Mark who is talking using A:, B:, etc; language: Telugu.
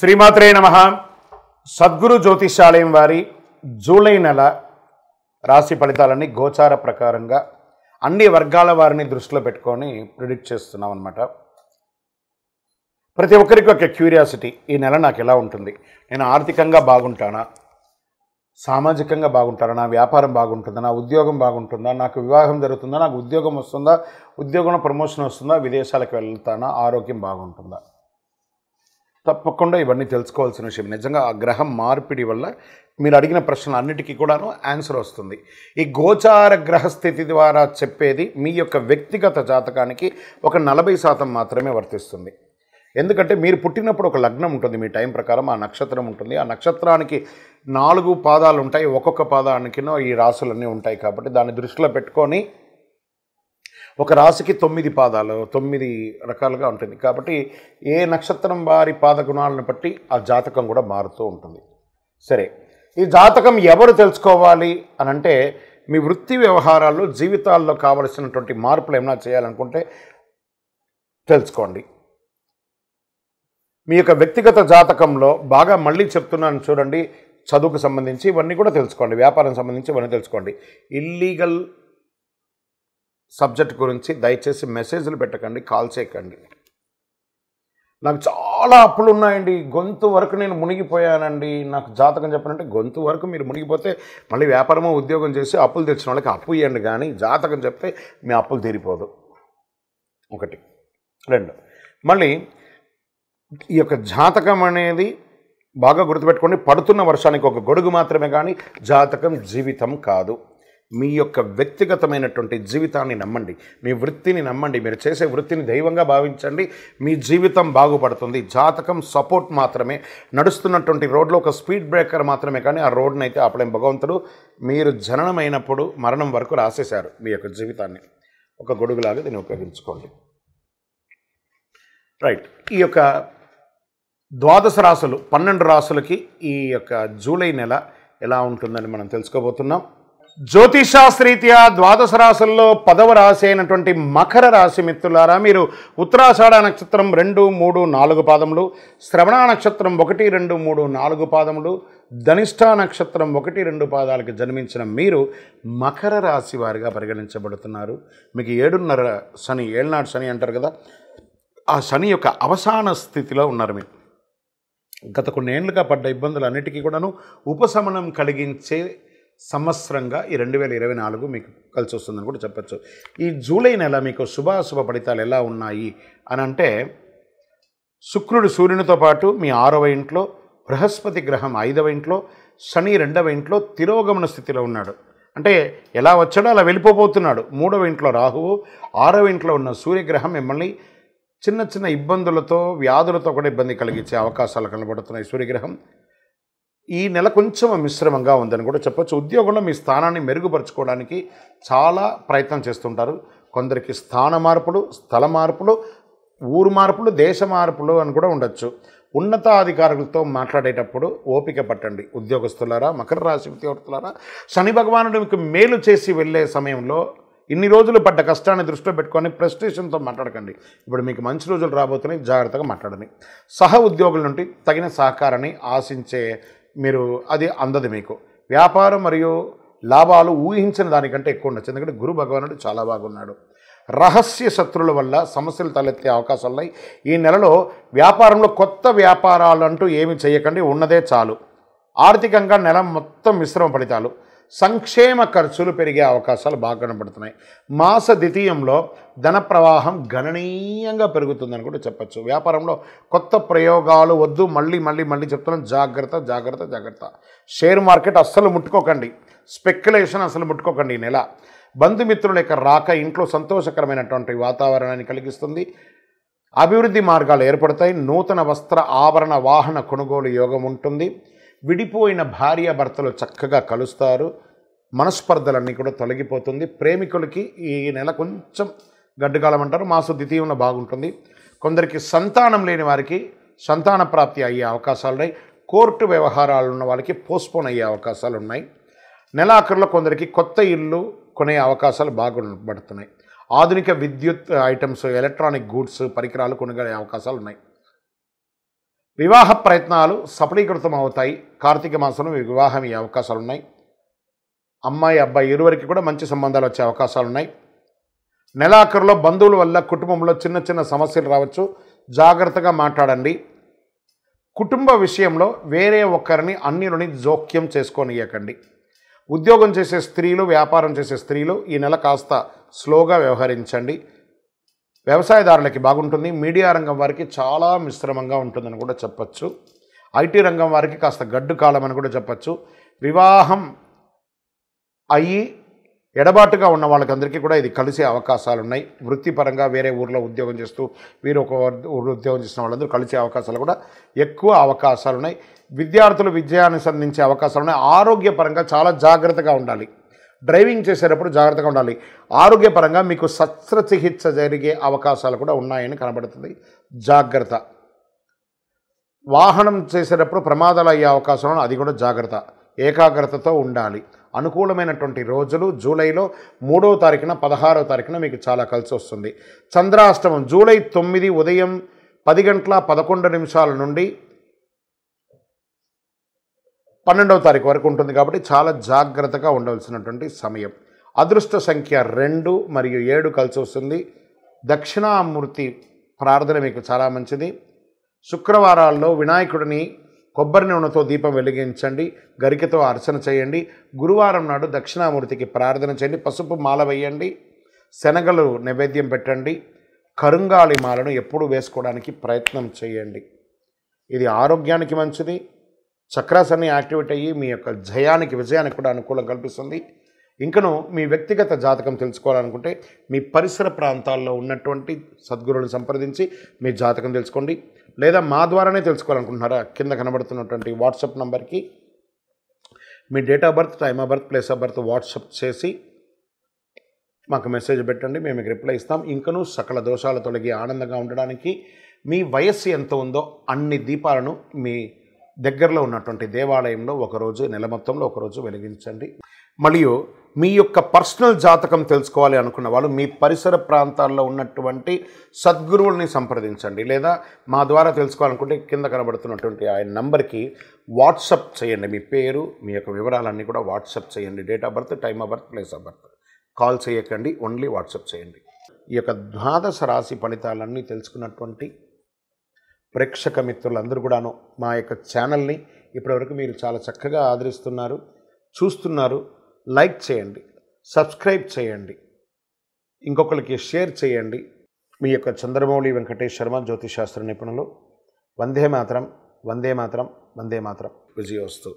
A: శ్రీమాత్రే నమ సద్గురు జ్యోతిషాలయం వారి జూలై నెల రాశి ఫలితాలని గోచార ప్రకారంగా అన్ని వర్గాల వారిని దృష్టిలో పెట్టుకొని ప్రిడిక్ట్ చేస్తున్నాం అనమాట ప్రతి ఒక్కరికి ఒక క్యూరియాసిటీ ఈ నెల నాకు ఎలా ఉంటుంది నేను ఆర్థికంగా బాగుంటానా సామాజికంగా బాగుంటారా నా వ్యాపారం బాగుంటుందా నా ఉద్యోగం బాగుంటుందా నాకు వివాహం జరుగుతుందా నాకు ఉద్యోగం వస్తుందా ఉద్యోగంలో ప్రమోషన్ వస్తుందా విదేశాలకు వెళ్తానా ఆరోగ్యం బాగుంటుందా తప్పకుండా ఇవన్నీ తెలుసుకోవాల్సిన విషయం నిజంగా ఆ గ్రహం మార్పిడి వల్ల మీరు అడిగిన ప్రశ్నలు అన్నిటికీ కూడాను ఆన్సర్ వస్తుంది ఈ గోచార గ్రహస్థితి ద్వారా చెప్పేది మీ యొక్క వ్యక్తిగత జాతకానికి ఒక నలభై శాతం మాత్రమే వర్తిస్తుంది ఎందుకంటే మీరు పుట్టినప్పుడు ఒక లగ్నం ఉంటుంది మీ టైం ప్రకారం ఆ నక్షత్రం ఉంటుంది ఆ నక్షత్రానికి నాలుగు పాదాలు ఉంటాయి ఒక్కొక్క పాదానికినో ఈ రాసులన్నీ ఉంటాయి కాబట్టి దాన్ని దృష్టిలో పెట్టుకొని ఒక రాశికి తొమ్మిది పాదాలు తొమ్మిది రకాలుగా ఉంటుంది కాబట్టి ఏ నక్షత్రం వారి పాదగుణాలను బట్టి ఆ జాతకం కూడా మారుతూ ఉంటుంది సరే ఈ జాతకం ఎవరు తెలుసుకోవాలి అని అంటే మీ వృత్తి వ్యవహారాల్లో జీవితాల్లో కావలసినటువంటి మార్పులు ఏమైనా చేయాలనుకుంటే తెలుసుకోండి మీ యొక్క వ్యక్తిగత జాతకంలో బాగా మళ్ళీ చెప్తున్నాను చూడండి చదువుకు సంబంధించి ఇవన్నీ కూడా తెలుసుకోండి వ్యాపారం సంబంధించి ఇవన్నీ తెలుసుకోండి ఇల్లీగల్ సబ్జెక్ట్ గురించి దయచేసి మెసేజ్లు పెట్టకండి కాల్ చేయకండి నాకు చాలా అప్పులు ఉన్నాయండి గొంతు వరకు నేను మునిగిపోయానండి నాకు జాతకం చెప్పాలంటే గొంతు వరకు మీరు మునిగిపోతే మళ్ళీ వ్యాపారమో ఉద్యోగం చేసి అప్పులు తెచ్చిన వాళ్ళకి అప్పు ఇవ్వండి కానీ జాతకం చెప్తే మీ అప్పులు తీరిపోదు ఒకటి రెండు మళ్ళీ ఈ యొక్క జాతకం అనేది బాగా గుర్తుపెట్టుకోండి పడుతున్న వర్షానికి ఒక గొడుగు మాత్రమే కానీ జాతకం జీవితం కాదు మీ యొక్క వ్యక్తిగతమైనటువంటి జీవితాన్ని నమ్మండి మీ వృత్తిని నమ్మండి మీరు చేసే వృత్తిని దైవంగా భావించండి మీ జీవితం బాగుపడుతుంది జాతకం సపోర్ట్ మాత్రమే నడుస్తున్నటువంటి రోడ్లో ఒక స్పీడ్ బ్రేకర్ మాత్రమే కానీ ఆ రోడ్ని అయితే ఆపలేం భగవంతుడు మీరు జననమైనప్పుడు మరణం వరకు రాసేశారు మీ యొక్క జీవితాన్ని ఒక గొడుగులాగా దీన్ని ఉపయోగించుకోండి రైట్ ఈ యొక్క ద్వాదశ రాసులు పన్నెండు రాసులకి ఈ యొక్క జూలై నెల ఎలా ఉంటుందని మనం తెలుసుకోబోతున్నాం జ్యోతిషాస్త్రీత్యా ద్వాదశ రాశుల్లో పదవ రాశి అయినటువంటి మకర రాశి మిత్రులారా మీరు ఉత్తరాషాఢ నక్షత్రం రెండు మూడు నాలుగు పాదములు శ్రవణ నక్షత్రం ఒకటి రెండు మూడు నాలుగు పాదములు ధనిష్ట నక్షత్రం ఒకటి రెండు పాదాలకు జన్మించిన మీరు మకర రాశి వారిగా పరిగణించబడుతున్నారు మీకు ఏడున్నర శని ఏళ్ళనాడు శని అంటారు కదా ఆ శని యొక్క అవసాన స్థితిలో ఉన్నారు మీరు గత కొన్నేళ్లుగా పడ్డ ఇబ్బందులు అన్నిటికీ కూడాను ఉపశమనం కలిగించే సంవత్సరంగా ఈ రెండు వేల ఇరవై నాలుగు మీకు కలిసి వస్తుందని కూడా చెప్పచ్చు ఈ జూలై నెల మీకు శుభాశుభ ఫలితాలు ఎలా ఉన్నాయి అని అంటే శుక్రుడు సూర్యునితో పాటు మీ ఆరవ ఇంట్లో బృహస్పతి గ్రహం ఐదవ ఇంట్లో శని రెండవ ఇంట్లో తిరోగమన స్థితిలో ఉన్నాడు అంటే ఎలా వచ్చాడో అలా వెళ్ళిపోబోతున్నాడు మూడవ ఇంట్లో రాహువు ఆరవ ఇంట్లో ఉన్న సూర్యగ్రహం మిమ్మల్ని చిన్న చిన్న ఇబ్బందులతో వ్యాధులతో కూడా ఇబ్బంది కలిగించే అవకాశాలు కనబడుతున్నాయి సూర్యగ్రహం ఈ నెల కొంచెం మిశ్రమంగా ఉందని కూడా చెప్పచ్చు ఉద్యోగంలో మీ స్థానాన్ని మెరుగుపరచుకోవడానికి చాలా ప్రయత్నం చేస్తుంటారు కొందరికి స్థాన మార్పులు స్థల మార్పులు ఊరు మార్పులు దేశ మార్పులు అని కూడా ఉండొచ్చు ఉన్నతాధికారులతో మాట్లాడేటప్పుడు ఓపిక పట్టండి ఉద్యోగస్తులారా మకర రాశి ఉద్యోగస్తులారా శని భగవానుడు మీకు మేలు చేసి వెళ్ళే సమయంలో ఇన్ని రోజులు పడ్డ కష్టాన్ని దృష్టిలో పెట్టుకొని ప్రెస్టేషన్తో మాట్లాడకండి ఇప్పుడు మీకు మంచి రోజులు రాబోతున్నాయి జాగ్రత్తగా మాట్లాడండి సహ ఉద్యోగుల నుండి తగిన సహకారాన్ని ఆశించే మీరు అది అందదు మీకు వ్యాపారం మరియు లాభాలు ఊహించిన దానికంటే ఎక్కువ ఉండొచ్చు ఎందుకంటే గురు భగవానుడు చాలా బాగున్నాడు రహస్య శత్రువుల వల్ల సమస్యలు తలెత్తే అవకాశాలు ఉన్నాయి ఈ నెలలో వ్యాపారంలో కొత్త వ్యాపారాలు అంటూ ఏమి చేయకండి ఉన్నదే చాలు ఆర్థికంగా నెల మొత్తం మిశ్రమ ఫలితాలు సంక్షేమ ఖర్చులు పెరిగే అవకాశాలు బాగా కనబడుతున్నాయి మాస ద్వితీయంలో ధన ప్రవాహం గణనీయంగా పెరుగుతుందని కూడా చెప్పచ్చు వ్యాపారంలో కొత్త ప్రయోగాలు వద్దు మళ్ళీ మళ్ళీ మళ్ళీ చెప్తున్నాం జాగ్రత్త జాగ్రత్త జాగ్రత్త షేర్ మార్కెట్ అస్సలు ముట్టుకోకండి స్పెక్యులేషన్ అసలు ముట్టుకోకండి ఈ నెల బంధుమిత్రుల యొక్క రాక ఇంట్లో సంతోషకరమైనటువంటి వాతావరణాన్ని కలిగిస్తుంది అభివృద్ధి మార్గాలు ఏర్పడతాయి నూతన వస్త్ర ఆభరణ వాహన కొనుగోలు యోగం ఉంటుంది విడిపోయిన భార్య భర్తలు చక్కగా కలుస్తారు మనస్పర్ధలన్నీ కూడా తొలగిపోతుంది ప్రేమికులకి ఈ నెల కొంచెం గడ్డకాలం అంటారు మాసు ద్వితీయంలో బాగుంటుంది కొందరికి సంతానం లేని వారికి సంతాన ప్రాప్తి అయ్యే అవకాశాలు ఉన్నాయి కోర్టు వ్యవహారాలు ఉన్న వాళ్ళకి పోస్ట్పోన్ అయ్యే అవకాశాలు ఉన్నాయి నెలాఖరులో కొందరికి కొత్త ఇల్లు కొనే అవకాశాలు బాగుపడుతున్నాయి ఆధునిక విద్యుత్ ఐటమ్స్ ఎలక్ట్రానిక్ గూడ్స్ పరికరాలు కొనుగోలే అవకాశాలు ఉన్నాయి వివాహ ప్రయత్నాలు సఫలీకృతం అవుతాయి కార్తీక మాసంలో మీ వివాహం అయ్యే అవకాశాలు ఉన్నాయి అమ్మాయి అబ్బాయి ఇరువరికి కూడా మంచి సంబంధాలు వచ్చే అవకాశాలు ఉన్నాయి నెలాఖరులో బంధువుల వల్ల కుటుంబంలో చిన్న చిన్న సమస్యలు రావచ్చు జాగ్రత్తగా మాట్లాడండి కుటుంబ విషయంలో వేరే ఒక్కరిని అన్నిలని జోక్యం చేసుకొనియకండి ఉద్యోగం చేసే స్త్రీలు వ్యాపారం చేసే స్త్రీలు ఈ నెల కాస్త స్లోగా వ్యవహరించండి వ్యవసాయదారులకి బాగుంటుంది మీడియా రంగం వారికి చాలా మిశ్రమంగా ఉంటుందని కూడా చెప్పచ్చు ఐటీ రంగం వారికి కాస్త గడ్డు కాలం అని కూడా చెప్పచ్చు వివాహం అయ్యి ఎడబాటుగా ఉన్న వాళ్ళకందరికీ కూడా ఇది కలిసే అవకాశాలు ఉన్నాయి వృత్తిపరంగా వేరే ఊర్లో ఉద్యోగం చేస్తూ వీరు ఒక ఊరు ఉద్యోగం చేసిన వాళ్ళందరూ కలిసే అవకాశాలు కూడా ఎక్కువ అవకాశాలు ఉన్నాయి విద్యార్థులు విజయాన్ని సంధించే అవకాశాలు ఉన్నాయి ఆరోగ్యపరంగా చాలా జాగ్రత్తగా ఉండాలి డ్రైవింగ్ చేసేటప్పుడు జాగ్రత్తగా ఉండాలి ఆరోగ్యపరంగా మీకు శస్త్రచికిత్స జరిగే అవకాశాలు కూడా ఉన్నాయని కనబడుతుంది జాగ్రత్త వాహనం చేసేటప్పుడు ప్రమాదాలు అయ్యే అవకాశం అది కూడా జాగ్రత్త ఏకాగ్రతతో ఉండాలి అనుకూలమైనటువంటి రోజులు జూలైలో మూడో తారీఖున పదహారో తారీఖున మీకు చాలా కలిసి వస్తుంది చంద్రాష్టమం జూలై తొమ్మిది ఉదయం పది గంటల పదకొండు నిమిషాల నుండి పన్నెండవ తారీఖు వరకు ఉంటుంది కాబట్టి చాలా జాగ్రత్తగా ఉండవలసినటువంటి సమయం అదృష్ట సంఖ్య రెండు మరియు ఏడు కలిసి వస్తుంది దక్షిణామూర్తి ప్రార్థన మీకు చాలా మంచిది శుక్రవారాల్లో వినాయకుడిని కొబ్బరి నూనెతో దీపం వెలిగించండి గరికతో అర్చన చేయండి గురువారం నాడు దక్షిణామూర్తికి ప్రార్థన చేయండి పసుపు మాల వేయండి శనగలు నైవేద్యం పెట్టండి కరుంగాళి మాలను ఎప్పుడూ వేసుకోవడానికి ప్రయత్నం చేయండి ఇది ఆరోగ్యానికి మంచిది చక్రాసన్ని యాక్టివేట్ అయ్యి మీ యొక్క జయానికి విజయానికి కూడా అనుకూలం కల్పిస్తుంది ఇంకను మీ వ్యక్తిగత జాతకం తెలుసుకోవాలనుకుంటే మీ పరిసర ప్రాంతాల్లో ఉన్నటువంటి సద్గురువులను సంప్రదించి మీ జాతకం తెలుసుకోండి లేదా మా ద్వారానే తెలుసుకోవాలనుకుంటున్నారా కింద కనబడుతున్నటువంటి వాట్సాప్ నెంబర్కి మీ date of birth time of birth place of birth WhatsApp చేసి మాకు మెసేజ్ పెట్టండి మేము మీకు రిప్లై ఇస్తాం ఇంకనూ సకల దోషాలు తొలగి ఆనందంగా ఉండడానికి మీ వయస్సు ఎంత ఉందో అన్ని దీపాలను మీ దగ్గరలో ఉన్నటువంటి దేవాలయంలో ఒకరోజు నెల మొత్తంలో ఒకరోజు వెలిగించండి మరియు మీ యొక్క పర్సనల్ జాతకం తెలుసుకోవాలి అనుకున్న వాళ్ళు మీ పరిసర ప్రాంతాల్లో ఉన్నటువంటి సద్గురువుల్ని సంప్రదించండి లేదా మా ద్వారా తెలుసుకోవాలనుకుంటే కింద కనబడుతున్నటువంటి ఆయన నంబర్కి వాట్సప్ చేయండి మీ పేరు మీ యొక్క వివరాలన్నీ కూడా వాట్సప్ చేయండి date of birth time of birth place of birth call చేయకండి ఓన్లీ వాట్సప్ చేయండి ఈ యొక్క ద్వాదశ రాశి ఫలితాలన్నీ తెలుసుకున్నటువంటి ప్రేక్షక మిత్రులందరూ కూడాను మా యొక్క ఛానల్ని ఇప్పటివరకు మీరు చాలా చక్కగా ఆదరిస్తున్నారు చూస్తున్నారు లైక్ చేయండి సబ్స్క్రైబ్ చేయండి ఇంకొకరికి షేర్ చేయండి మీ యొక్క చంద్రమౌళి వెంకటేష్ శర్మ శాస్త్ర నిపుణులు వందే మాత్రం వందే మాత్రం వందే మాత్రం విజయోస్తు